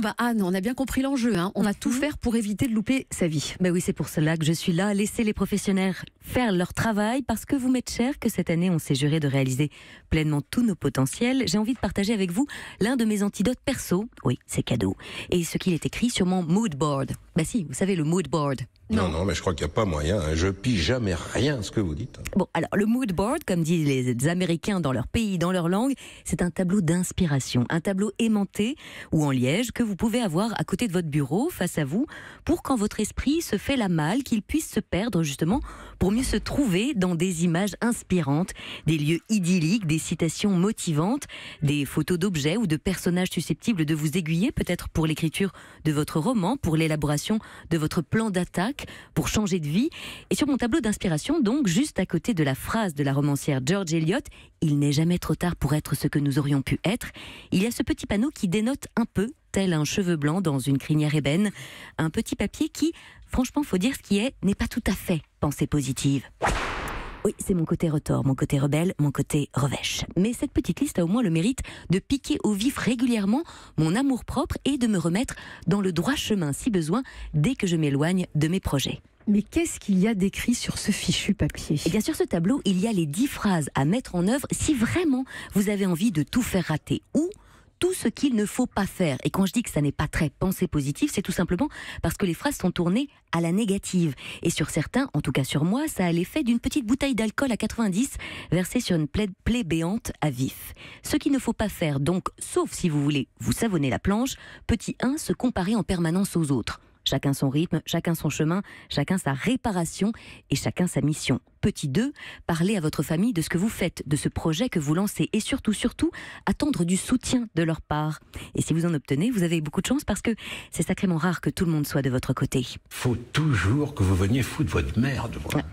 Bah, Anne, on a bien compris l'enjeu. Hein. On va tout mhm. faire pour éviter de louper sa vie. Mais bah oui, c'est pour cela que je suis là. laisser les professionnels faire leur travail parce que vous m'êtes cher, que cette année on s'est juré de réaliser pleinement tous nos potentiels, j'ai envie de partager avec vous l'un de mes antidotes perso, oui c'est cadeau, et ce qu'il est écrit sur mon mood board. Bah si, vous savez le mood board. Non, non, mais je crois qu'il n'y a pas moyen. Hein. Je pille jamais rien ce que vous dites. Bon, alors le mood board, comme disent les Américains dans leur pays, dans leur langue, c'est un tableau d'inspiration, un tableau aimanté ou en liège que vous pouvez avoir à côté de votre bureau, face à vous, pour quand votre esprit se fait la malle, qu'il puisse se perdre justement pour mieux se trouver dans des images inspirantes, des lieux idylliques, des citations motivantes, des photos d'objets ou de personnages susceptibles de vous aiguiller, peut-être pour l'écriture de votre roman, pour l'élaboration de votre plan d'attaque, pour changer de vie. Et sur mon tableau d'inspiration, donc, juste à côté de la phrase de la romancière George Eliot, Il n'est jamais trop tard pour être ce que nous aurions pu être, il y a ce petit panneau qui dénote un peu tel un cheveu blanc dans une crinière ébène, un petit papier qui, franchement, faut dire ce qui est, n'est pas tout à fait pensée positive. Oui, c'est mon côté retors, mon côté rebelle, mon côté revêche. Mais cette petite liste a au moins le mérite de piquer au vif régulièrement mon amour-propre et de me remettre dans le droit chemin si besoin dès que je m'éloigne de mes projets. Mais qu'est-ce qu'il y a d'écrit sur ce fichu papier eh bien sur ce tableau, il y a les 10 phrases à mettre en œuvre si vraiment vous avez envie de tout faire rater ou tout ce qu'il ne faut pas faire. Et quand je dis que ça n'est pas très pensé positif, c'est tout simplement parce que les phrases sont tournées à la négative. Et sur certains, en tout cas sur moi, ça a l'effet d'une petite bouteille d'alcool à 90 versée sur une plaie, plaie béante à vif. Ce qu'il ne faut pas faire, donc, sauf si vous voulez vous savonner la planche, petit 1, se comparer en permanence aux autres. Chacun son rythme, chacun son chemin, chacun sa réparation et chacun sa mission. Petit 2, parlez à votre famille de ce que vous faites, de ce projet que vous lancez et surtout, surtout, attendre du soutien de leur part. Et si vous en obtenez, vous avez beaucoup de chance parce que c'est sacrément rare que tout le monde soit de votre côté. Faut toujours que vous veniez foutre votre merde. Voilà.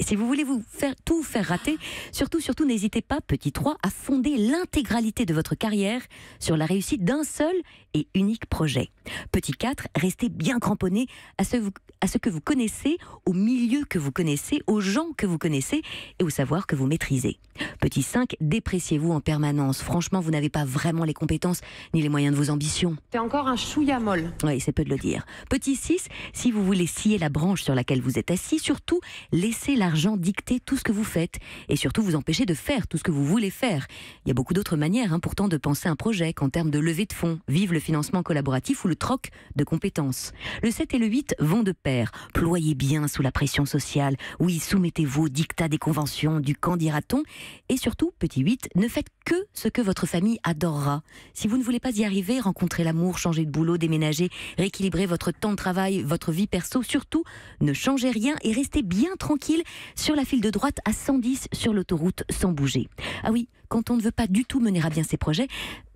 Si vous voulez vous faire tout faire rater, surtout, surtout, n'hésitez pas, petit 3, à fonder l'intégralité de votre carrière sur la réussite d'un seul et unique projet. Petit 4, restez bien cramponné à ce, à ce que vous connaissez, au milieu que vous connaissez, aux gens que vous connaissez et au savoir que vous maîtrisez. Petit 5, dépréciez-vous en permanence. Franchement, vous n'avez pas vraiment les compétences ni les moyens de vos ambitions. C'est encore un chouïa molle. Oui, c'est peu de le dire. Petit 6, si vous voulez scier la branche sur laquelle vous êtes assis, surtout, laissez l'argent dicter tout ce que vous faites et surtout vous empêcher de faire tout ce que vous voulez faire. Il y a beaucoup d'autres manières importantes hein, pourtant de penser un projet qu'en termes de levée de fonds, vive le financement collaboratif ou le troc de compétences. Le 7 et le 8 vont de pair. Ployez bien sous la pression sociale. Oui, soumettez-vous au dictat des conventions, du quand dira-t-on. Et surtout, petit 8, ne faites que ce que votre famille adorera. Si vous ne voulez pas y arriver, rencontrer l'amour, changer de boulot, déménager, rééquilibrer votre temps de travail, votre vie perso, surtout, ne changez rien et restez bien tranquille sur la file de droite à 110 sur l'autoroute sans bouger. Ah oui, quand on ne veut pas du tout mener à bien ses projets,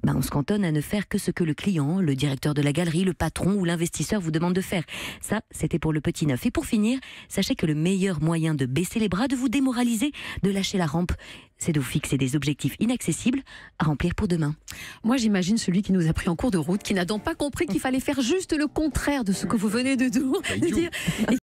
ben on se cantonne à ne faire que ce que le client, le directeur de la galerie, le patron ou l'investisseur vous demande de faire. Ça, c'était pour le petit neuf. Et pour finir, sachez que le meilleur moyen de baisser les bras, de vous démoraliser, de lâcher la rampe, c'est de vous fixer des objectifs inaccessibles à remplir pour demain. Moi, j'imagine celui qui nous a pris en cours de route, qui n'a donc pas compris qu'il fallait faire juste le contraire de ce que vous venez de bah, dire.